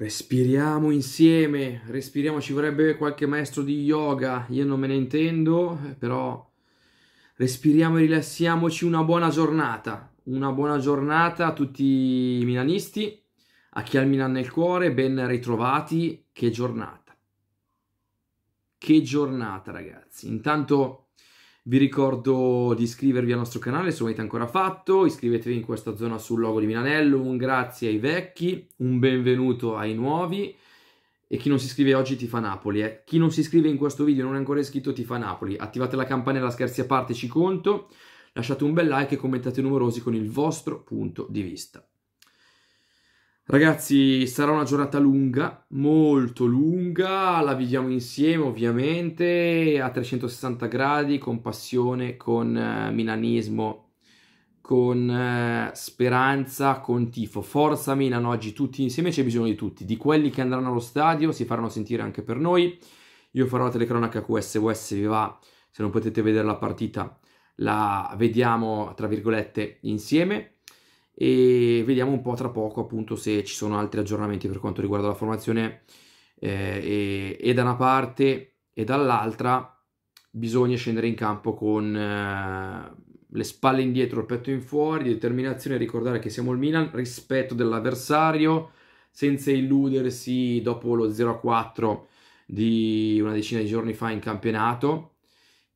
Respiriamo insieme, respiriamo, ci vorrebbe qualche maestro di yoga, io non me ne intendo, però respiriamo e rilassiamoci, una buona giornata, una buona giornata a tutti i milanisti, a chi ha il Milan nel cuore, ben ritrovati, che giornata, che giornata ragazzi, intanto vi ricordo di iscrivervi al nostro canale se non avete ancora fatto, iscrivetevi in questa zona sul logo di Milanello, un grazie ai vecchi, un benvenuto ai nuovi e chi non si iscrive oggi ti fa Napoli. Eh. Chi non si iscrive in questo video e non è ancora iscritto ti fa Napoli. Attivate la campanella scherzi a parte ci conto, lasciate un bel like e commentate numerosi con il vostro punto di vista. Ragazzi, sarà una giornata lunga, molto lunga, la viviamo insieme ovviamente, a 360 gradi, con passione, con eh, milanismo, con eh, speranza, con tifo. Forza Milan, oggi tutti insieme c'è bisogno di tutti, di quelli che andranno allo stadio, si faranno sentire anche per noi. Io farò la telecronaca QSVS, vi va, se non potete vedere la partita, la vediamo, tra virgolette, insieme e vediamo un po' tra poco appunto se ci sono altri aggiornamenti per quanto riguarda la formazione eh, e, e, da una parte e dall'altra bisogna scendere in campo con eh, le spalle indietro, il petto in fuori, determinazione ricordare che siamo il Milan, rispetto dell'avversario, senza illudersi dopo lo 0-4 di una decina di giorni fa in campionato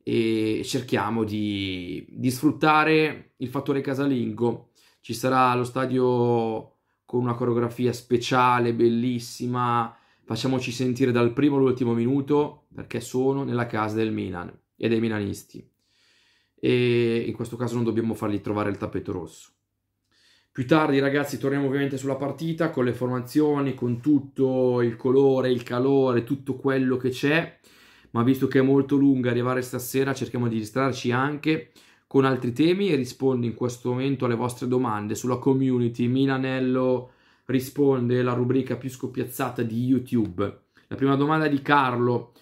e cerchiamo di, di sfruttare il fattore casalingo ci sarà lo stadio con una coreografia speciale, bellissima. Facciamoci sentire dal primo all'ultimo minuto perché sono nella casa del Milan e dei milanisti. E in questo caso non dobbiamo fargli trovare il tappeto rosso. Più tardi, ragazzi, torniamo ovviamente sulla partita con le formazioni, con tutto il colore, il calore, tutto quello che c'è. Ma visto che è molto lunga arrivare stasera, cerchiamo di distrarci anche con altri temi e rispondo in questo momento alle vostre domande sulla community. Milanello risponde la rubrica più scoppiazzata di YouTube. La prima domanda è di Carlo.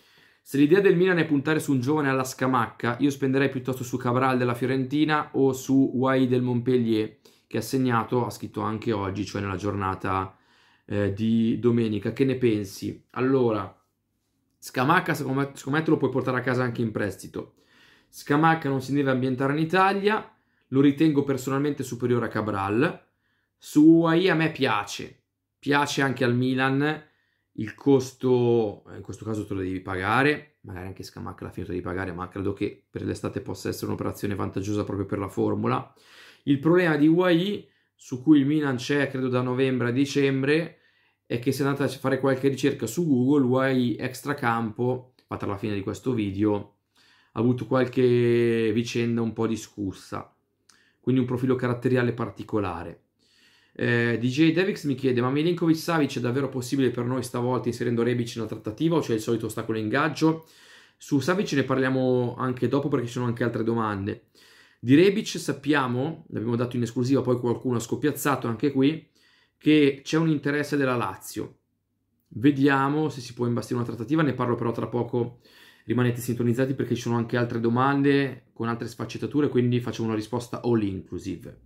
Se l'idea del Milan è puntare su un giovane alla scamacca, io spenderei piuttosto su Cabral della Fiorentina o su Wai del Montpellier, che ha segnato, ha scritto anche oggi, cioè nella giornata eh, di domenica. Che ne pensi? Allora, Scamacca secondo me, secondo me te lo puoi portare a casa anche in prestito. Scamacca non si deve ambientare in Italia, lo ritengo personalmente superiore a Cabral. Su UAI a me piace, piace anche al Milan, il costo eh, in questo caso te lo devi pagare, magari anche Scamacca l'ha finito di pagare, ma credo che per l'estate possa essere un'operazione vantaggiosa proprio per la formula. Il problema di UAI, su cui il Milan c'è credo da novembre a dicembre, è che se andate a fare qualche ricerca su Google, UAI extracampo, fatta alla fine di questo video, avuto qualche vicenda un po' discussa, quindi un profilo caratteriale particolare. Eh, DJ Devix mi chiede: Ma Milinkovic Savic è davvero possibile per noi stavolta inserendo Rebic nella trattativa o c'è il solito ostacolo in ingaggio? Su Savic ne parliamo anche dopo perché ci sono anche altre domande. Di Rebic sappiamo, l'abbiamo dato in esclusiva, poi qualcuno ha scoppiazzato anche qui, che c'è un interesse della Lazio. Vediamo se si può imbastire una trattativa, ne parlo però tra poco Rimanete sintonizzati perché ci sono anche altre domande con altre sfaccettature, quindi facciamo una risposta all inclusive.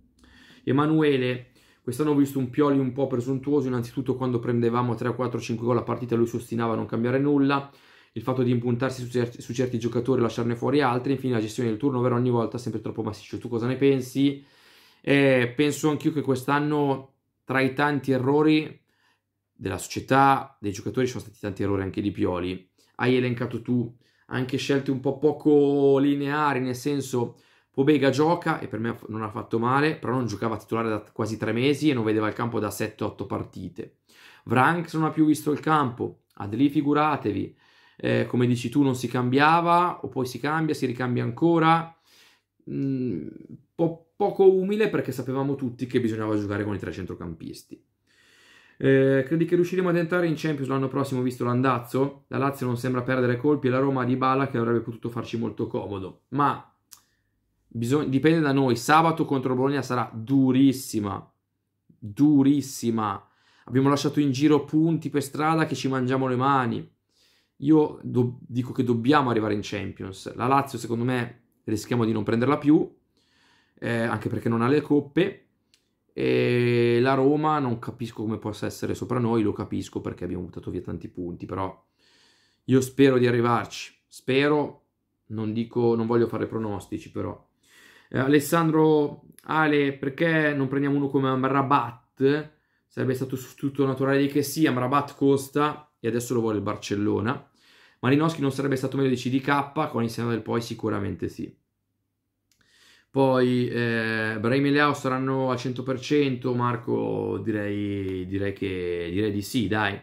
Emanuele, quest'anno ho visto un Pioli un po' presuntuoso, innanzitutto quando prendevamo 3, 4, 5 gol a partita lui si ostinava a non cambiare nulla, il fatto di impuntarsi su, certi, su certi giocatori e lasciarne fuori altri, infine la gestione del turno, ovvero ogni volta sempre troppo massiccio. Tu cosa ne pensi? Eh, penso anch'io che quest'anno tra i tanti errori della società, dei giocatori, ci sono stati tanti errori anche di Pioli. Hai elencato tu anche scelte un po' poco lineari, nel senso Pobega gioca e per me non ha fatto male, però non giocava a titolare da quasi tre mesi e non vedeva il campo da 7-8 partite. Vranks non ha più visto il campo, ad lì figuratevi, eh, come dici tu non si cambiava o poi si cambia, si ricambia ancora, mm, po- poco umile perché sapevamo tutti che bisognava giocare con i tre centrocampisti. Eh, credi che riusciremo ad entrare in Champions l'anno prossimo visto l'andazzo? La Lazio non sembra perdere colpi e la Roma di Bala che avrebbe potuto farci molto comodo. Ma bisog- dipende da noi. Sabato contro Bologna sarà durissima. Durissima. Abbiamo lasciato in giro punti per strada che ci mangiamo le mani. Io do- dico che dobbiamo arrivare in Champions. La Lazio secondo me rischiamo di non prenderla più. Eh, anche perché non ha le coppe e la Roma non capisco come possa essere sopra noi, lo capisco perché abbiamo buttato via tanti punti, però io spero di arrivarci, spero, non dico, non voglio fare pronostici però. Eh, Alessandro Ale, perché non prendiamo uno come Amrabat? Sarebbe stato tutto naturale di che sì, Amrabat costa e adesso lo vuole il Barcellona. Malinowski non sarebbe stato meglio di CDK, con il seno del poi sicuramente sì. Poi eh, Brahim e Leao saranno al 100%, Marco direi, direi, che, direi di sì, dai.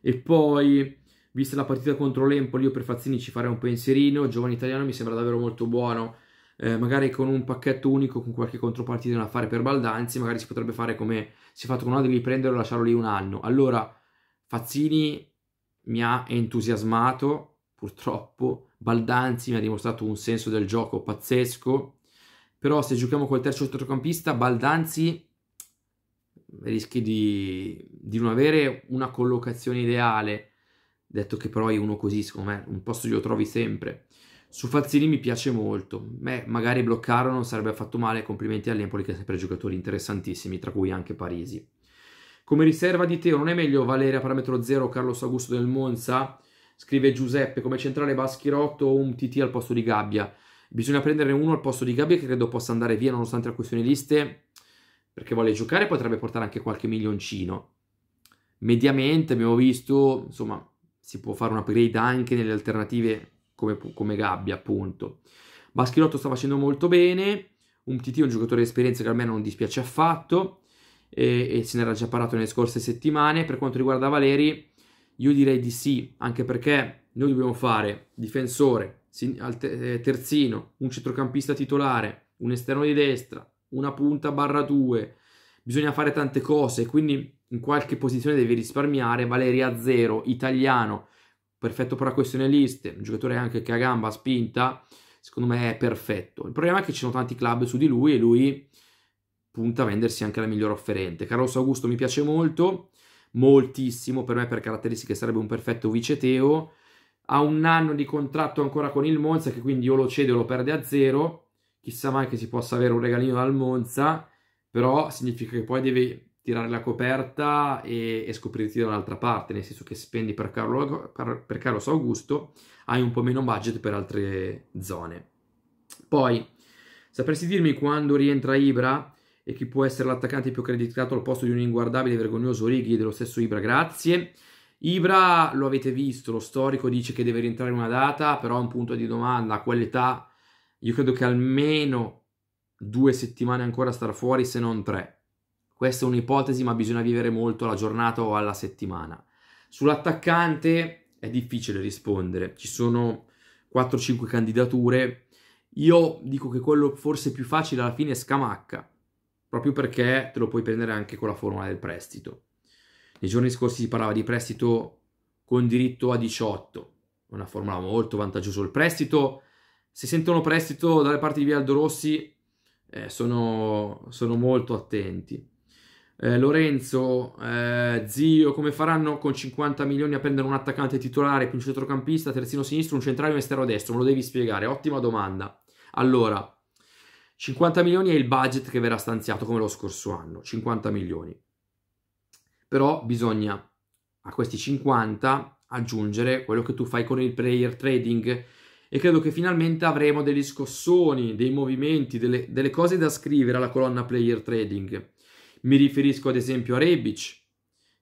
E poi, vista la partita contro l'Empoli, io per Fazzini ci farei un pensierino, giovane italiano mi sembra davvero molto buono, eh, magari con un pacchetto unico, con qualche contropartita da fare per Baldanzi, magari si potrebbe fare come si è fatto con Adri, prenderlo e lasciarlo lì un anno. Allora, Fazzini mi ha entusiasmato, purtroppo, Baldanzi mi ha dimostrato un senso del gioco pazzesco, però se giochiamo col terzo centrocampista, Baldanzi rischi di, di, non avere una collocazione ideale. Detto che però è uno così, secondo me, un posto glielo trovi sempre. Su Fazzini mi piace molto. Beh, magari bloccarlo non sarebbe affatto male. Complimenti all'Empoli che ha sempre giocatori interessantissimi, tra cui anche Parisi. Come riserva di Teo, non è meglio valere a parametro 0 Carlos Augusto del Monza? Scrive Giuseppe, come centrale Baschirotto o un TT al posto di Gabbia? Bisogna prendere uno al posto di Gabbia che credo possa andare via nonostante la questione liste perché vuole giocare e potrebbe portare anche qualche milioncino. Mediamente abbiamo visto, insomma, si può fare un upgrade anche nelle alternative come, come Gabbia, appunto. Baschirotto sta facendo molto bene, un TT è un giocatore di esperienza che a me non dispiace affatto e, e se ne era già parlato nelle scorse settimane. Per quanto riguarda Valeri, io direi di sì, anche perché noi dobbiamo fare difensore, eh, terzino, un centrocampista titolare, un esterno di destra, una punta barra 2. Bisogna fare tante cose, quindi in qualche posizione devi risparmiare. Valeria Zero, italiano, perfetto per la questione liste, un giocatore anche che ha gamba spinta, secondo me è perfetto. Il problema è che ci sono tanti club su di lui e lui punta a vendersi anche la migliore offerente. Carlos Augusto mi piace molto, moltissimo per me per caratteristiche sarebbe un perfetto viceteo ha un anno di contratto ancora con il Monza che quindi o lo cede o lo perde a zero chissà mai che si possa avere un regalino dal Monza però significa che poi devi tirare la coperta e, e scoprirti da un'altra parte nel senso che spendi per Carlo, per, per Carlos Augusto hai un po' meno budget per altre zone poi sapresti dirmi quando rientra Ibra e chi può essere l'attaccante più accreditato al posto di un inguardabile e vergognoso Righi dello stesso Ibra grazie Ibra, lo avete visto, lo storico dice che deve rientrare in una data, però è un punto di domanda, a quell'età io credo che almeno due settimane ancora starà fuori, se non tre. Questa è un'ipotesi, ma bisogna vivere molto la giornata o alla settimana. Sull'attaccante è difficile rispondere, ci sono 4-5 candidature. Io dico che quello forse più facile alla fine è Scamacca, proprio perché te lo puoi prendere anche con la formula del prestito. Nei giorni scorsi si parlava di prestito con diritto a 18, una formula molto vantaggiosa. Il prestito, se sentono prestito dalle parti di Vialdo Rossi, eh, sono, sono, molto attenti. Eh, Lorenzo, eh, zio, come faranno con 50 milioni a prendere un attaccante titolare più un centrocampista, terzino sinistro, un centrale e un esterno destro? Me lo devi spiegare, ottima domanda. Allora, 50 milioni è il budget che verrà stanziato come lo scorso anno, 50 milioni però bisogna a questi 50 aggiungere quello che tu fai con il player trading e credo che finalmente avremo degli scossoni, dei movimenti, delle, delle cose da scrivere alla colonna player trading. Mi riferisco ad esempio a Rebic,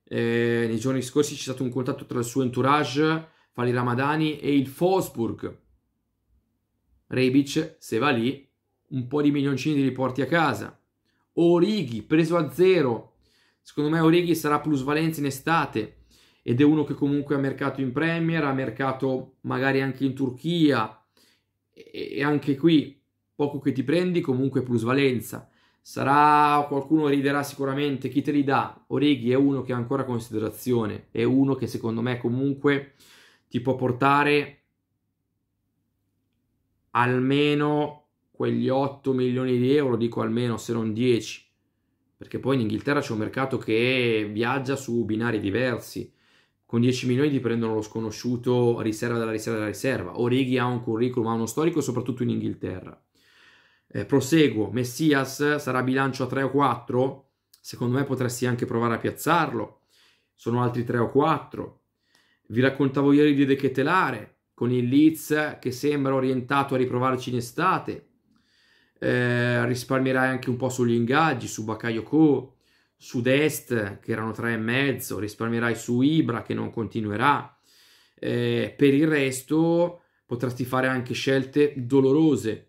eh, nei giorni scorsi c'è stato un contatto tra il suo entourage, Fali Ramadani e il Fosburg. Rebic, se va lì, un po' di milioncini li porti a casa. Orighi, preso a zero Secondo me Origi sarà plusvalenza in estate ed è uno che comunque ha mercato in Premier, ha mercato magari anche in Turchia e anche qui poco che ti prendi comunque plusvalenza. Sarà qualcuno riderà sicuramente chi te li dà. Origi è uno che ha ancora considerazione, è uno che secondo me comunque ti può portare almeno quegli 8 milioni di euro, dico almeno se non 10 perché poi in Inghilterra c'è un mercato che viaggia su binari diversi. Con 10 milioni ti prendono lo sconosciuto riserva della riserva della riserva. Orighi ha un curriculum, ha uno storico, soprattutto in Inghilterra. Eh, proseguo, Messias sarà bilancio a 3 o 4. Secondo me potresti anche provare a piazzarlo. Sono altri 3 o 4. Vi raccontavo ieri di De Ketelare, con il Leeds che sembra orientato a riprovarci in estate eh, risparmierai anche un po' sugli ingaggi, su Co, su Dest che erano tre e mezzo, risparmierai su Ibra che non continuerà. Eh, per il resto potresti fare anche scelte dolorose.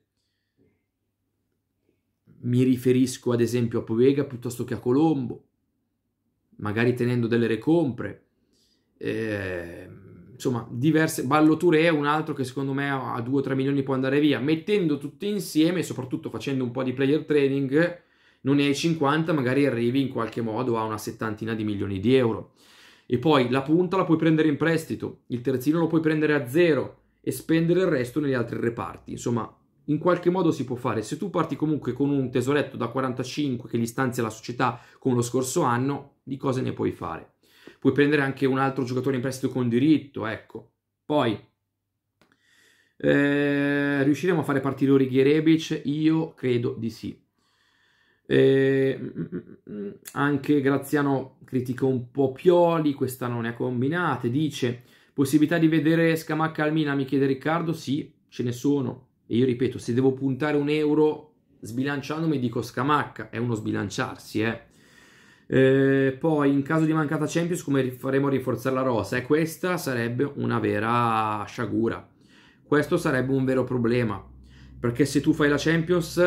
Mi riferisco ad esempio a Povega piuttosto che a Colombo, magari tenendo delle recompre. Eh, insomma, diverse. Ballo Touré è un altro che secondo me a 2-3 milioni può andare via. Mettendo tutti insieme, soprattutto facendo un po' di player trading, non ne hai 50, magari arrivi in qualche modo a una settantina di milioni di euro. E poi la punta la puoi prendere in prestito, il terzino lo puoi prendere a zero e spendere il resto negli altri reparti. Insomma, in qualche modo si può fare. Se tu parti comunque con un tesoretto da 45 che gli stanzia la società come lo scorso anno, di cose ne puoi fare puoi prendere anche un altro giocatore in prestito con diritto, ecco. Poi, eh, riusciremo a fare partire Origi e Rebic? Io credo di sì. Eh, mm, mm, mm, anche Graziano critica un po' Pioli, questa non è combinata. Dice, possibilità di vedere Scamacca al Milan, mi chiede Riccardo? Sì, ce ne sono. E io ripeto, se devo puntare un euro sbilanciandomi dico Scamacca, è uno sbilanciarsi, eh. Eh, poi in caso di mancata Champions come faremo a rinforzare la rosa e eh, questa sarebbe una vera sciagura questo sarebbe un vero problema perché se tu fai la Champions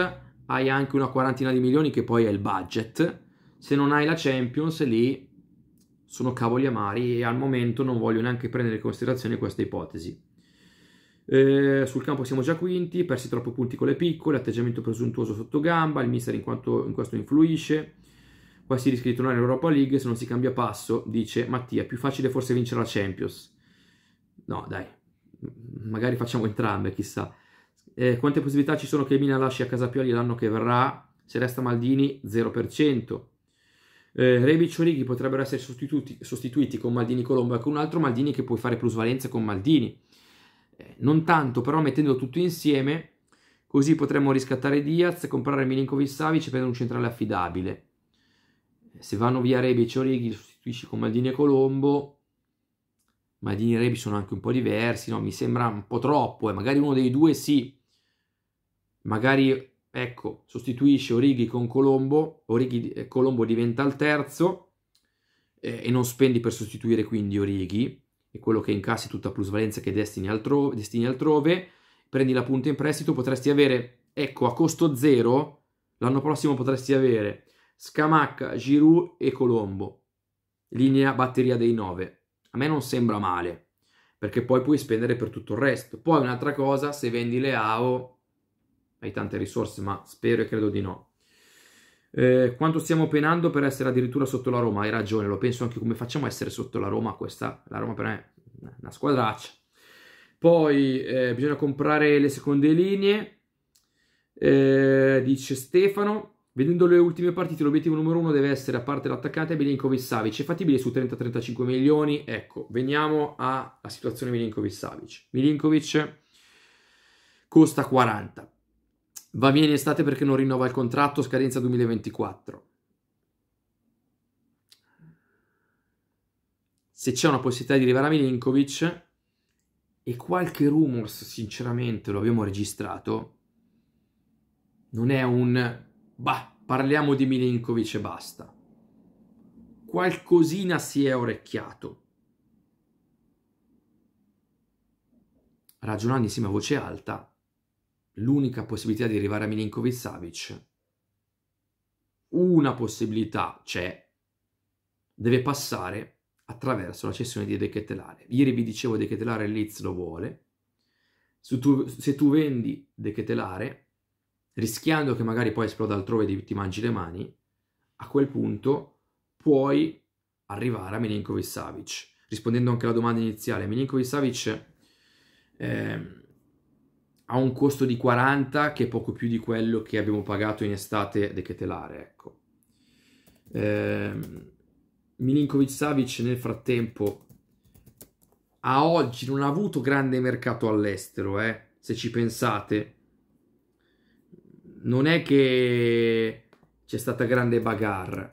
hai anche una quarantina di milioni che poi è il budget se non hai la Champions lì sono cavoli amari e al momento non voglio neanche prendere in considerazione questa ipotesi eh, sul campo siamo già quinti persi troppo punti con le piccole atteggiamento presuntuoso sotto gamba il mister in, quanto, in questo influisce poi si rischia di tornare in Europa League se non si cambia passo, dice Mattia, più facile forse vincere la Champions. No, dai, magari facciamo entrambe, chissà. Eh, quante possibilità ci sono che Mina lasci a casa Pioli l'anno che verrà? Se resta Maldini, 0%. Eh, Rebic o Righi potrebbero essere sostituti, sostituiti con Maldini Colombo e con un altro Maldini che puoi fare plusvalenza con Maldini. Eh, non tanto, però mettendo tutto insieme, così potremmo riscattare Diaz, comprare Milinkovic Savic e prendere un centrale affidabile. Se vanno via Rebic e Origi, li sostituisci con Maldini e Colombo. Maldini e Rebic sono anche un po' diversi, no? Mi sembra un po' troppo, eh. magari uno dei due sì. Magari, ecco, sostituisce Origi con Colombo, Origi, eh, Colombo diventa il terzo eh, e non spendi per sostituire quindi Origi, e quello che incassi tutta plusvalenza che destini altrove, destini altrove, prendi la punta in prestito, potresti avere, ecco, a costo zero, l'anno prossimo potresti avere Scamacca, Giroud e Colombo. Linea batteria dei 9. A me non sembra male, perché poi puoi spendere per tutto il resto. Poi un'altra cosa, se vendi le AO hai tante risorse, ma spero e credo di no. Eh, quanto stiamo penando per essere addirittura sotto la Roma? Hai ragione, lo penso anche come facciamo a essere sotto la Roma, questa la Roma per me è una squadraccia. Poi eh, bisogna comprare le seconde linee, eh, dice Stefano. Vedendo le ultime partite, l'obiettivo numero uno deve essere, a parte l'attaccante, Milinkovic Savic. È fattibile su 30-35 milioni? Ecco, veniamo alla situazione Milinkovic Savic. Milinkovic costa 40. Va via in estate perché non rinnova il contratto, scadenza 2024. Se c'è una possibilità di arrivare a Milinkovic e qualche rumors, sinceramente, lo abbiamo registrato, non è un Bah, parliamo di Milinkovic e basta. Qualcosina si è orecchiato. Ragionando insieme a voce alta, l'unica possibilità di arrivare a Milinkovic Savic, una possibilità c'è, deve passare attraverso la cessione di De Ketelare. Ieri vi dicevo De Ketelare Leeds lo vuole. Se tu, se tu vendi De Ketelare, rischiando che magari poi esploda altrove e ti mangi le mani, a quel punto puoi arrivare a Milinkovic Savic. Rispondendo anche alla domanda iniziale, Milinkovic Savic eh, ha un costo di 40 che è poco più di quello che abbiamo pagato in estate De Ketelare, ecco. Eh, Milinkovic Savic nel frattempo a oggi non ha avuto grande mercato all'estero, eh, se ci pensate non è che c'è stata grande bagarre.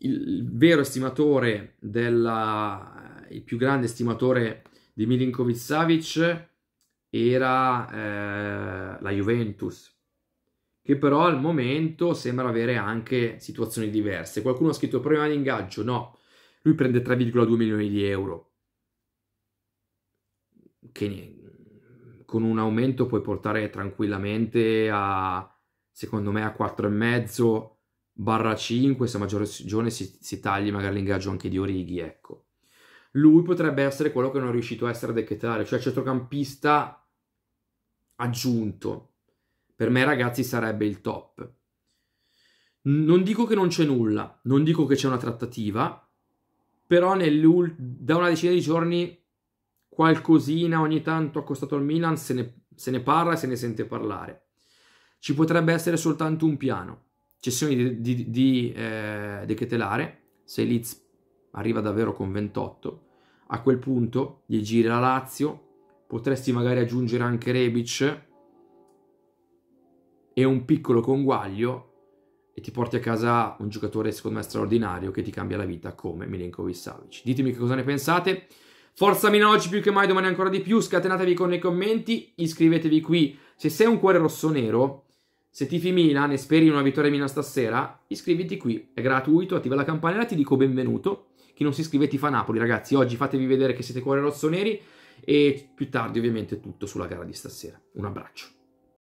Il vero estimatore della, il più grande estimatore di Milinkovic Savic era eh, la Juventus, che però al momento sembra avere anche situazioni diverse. Qualcuno ha scritto problema di ingaggio? No, lui prende 3,2 milioni di euro, che con un aumento puoi portare tranquillamente a secondo me a 4,5 barra 5, se a maggior ragione si, si tagli magari l'ingaggio anche di Orighi, ecco. Lui potrebbe essere quello che non è riuscito a essere a Dechetare, cioè centrocampista aggiunto. Per me, ragazzi, sarebbe il top. Non dico che non c'è nulla, non dico che c'è una trattativa, però da una decina di giorni qualcosina ogni tanto accostato al Milan se ne, se ne parla e se ne sente parlare ci potrebbe essere soltanto un piano. cessione di, di, di, eh, di se Leeds arriva davvero con 28, a quel punto gli giri la Lazio, potresti magari aggiungere anche Rebic e un piccolo conguaglio e ti porti a casa un giocatore secondo me straordinario che ti cambia la vita come Milenkovic Savic. Ditemi che cosa ne pensate. Forza Mina oggi più che mai, domani ancora di più, scatenatevi con i commenti, iscrivetevi qui. Se sei un cuore rosso-nero se tifi Milan e speri una vittoria Milan stasera, iscriviti qui, è gratuito, attiva la campanella, ti dico benvenuto. Chi non si iscrive ti fa Napoli, ragazzi. Oggi fatevi vedere che siete cuore rosso neri e più tardi ovviamente tutto sulla gara di stasera. Un abbraccio.